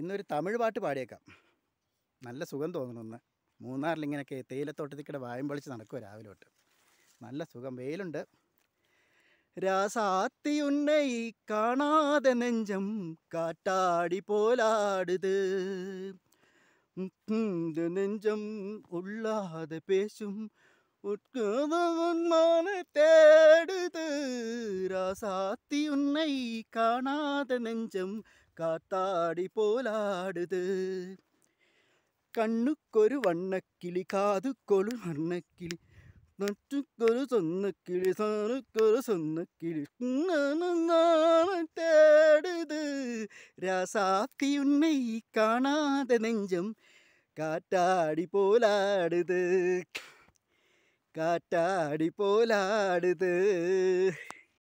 ഇന്നൊരു തമിഴ് പാട്ട് പാടിയേക്കാം നല്ല സുഖം തോന്നണമെന്ന് മൂന്നാറിലിങ്ങനെയൊക്കെ തേയിലത്തോട്ടത്തിൽ കൂടെ വായം പൊളിച്ച് നടക്കുക രാവിലെ തൊട്ട് നല്ല സുഖം വെയിലുണ്ട് രാസാത്തി ഉന്നൈ കാണാതെ നെഞ്ചം കാട്ടാടി പോലാടുത് നെഞ്ചം ഉള്ളാതെ പേശും ഉത്കൃതവന്മാനെ തേടുത് രാസാത്തി ഉന്നൈ കാണാതെ നെഞ്ചം കാത്താടി പോലാടുത് കണ്ണുക്കൊരു വണ്ണക്കിളി കാതുക്കൊരു വണ്ണക്കിളി നട്ടുക്കൊരു സ്വന്നക്കിളി സാറുക്കൊരു സ്വന്നക്കിളി തേടുത് രാസാക്കി ഉന്നെ കാണാതെ നെഞ്ചം കാറ്റാടി പോലാടുത് കാറ്റാടി പോലാടുത്